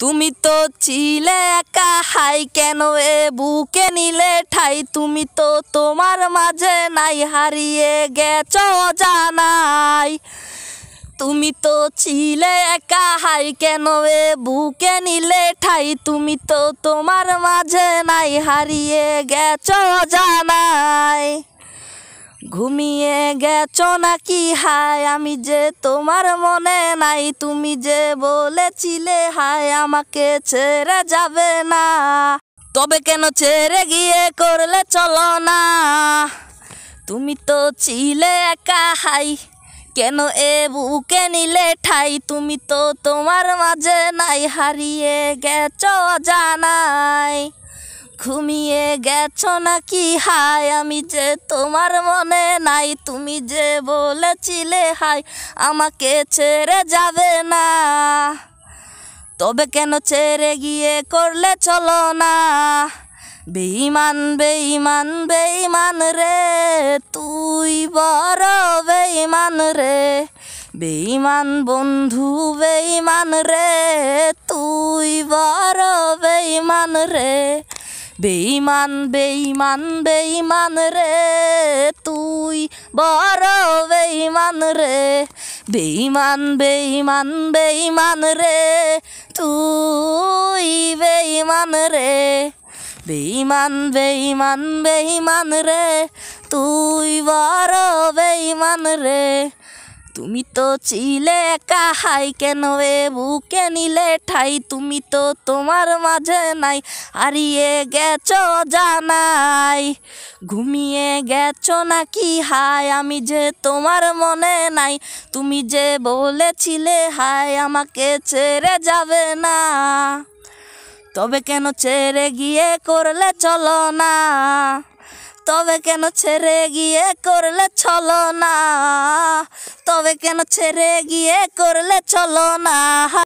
তুমি তো ছিলে একা হাই কেন এ বুকে নিলে ঠাই তুমি তো তোমার মাঝে নাই হারিয়ে গেছ জানাই তুমি তো ছিলে একা হাই কেন এ বুকে নিলে ঠাই তুমি তো তোমার মাঝে নাই হারিয়ে গেছ জানাই ঘুমিয়ে গেছ নাকি হায় আমি যে তোমার মনে নাই তুমি যে বলেছিলে হায় আমাকে ছেড়ে যাবে না তবে কেন ছেড়ে গিয়ে করলে চলো না তুমি তো ছিলে একা হাই কেন এ বুকে নিলে ঠাই তুমি তো তোমার মাঝে নাই হারিয়ে গেছ জানাই ঘুমিয়ে গেছো নাকি হায় আমি যে তোমার মনে নাই তুমি যে বলেছিলে হাই আমাকে ছেড়ে যাবে না তবে কেন ছেড়ে গিয়ে করলে চলো না বেইমান বেইমান বেইমান রে তুই বড় বেইমান রে বেইমান বন্ধু বেইমান রে তুই বড় বেইমান রে বেইমান বেইমান বেইমান রে তুই বড় বেইমান রে বেইমান বেইমান বেইমান রে তুই বেইমান রে বেইমান বেইমান বেইমান রে তুই বড় বেইমান রে তুমি তো চিলে একা হাই কেন এ বুকে নিলে ঠাই তুমি তো তোমার মাঝে নাই হারিয়ে গেছ জানাই ঘুমিয়ে গেছ নাকি হাই আমি যে তোমার মনে নাই তুমি যে বলেছিলে হাই আমাকে ছেড়ে যাবে না তবে কেন ছেড়ে গিয়ে করলে চলো না তবে কেন ছেড়ে গিয়ে করলে চলো না তবে কেন ছেড়ে গিয়ে করলে চলো না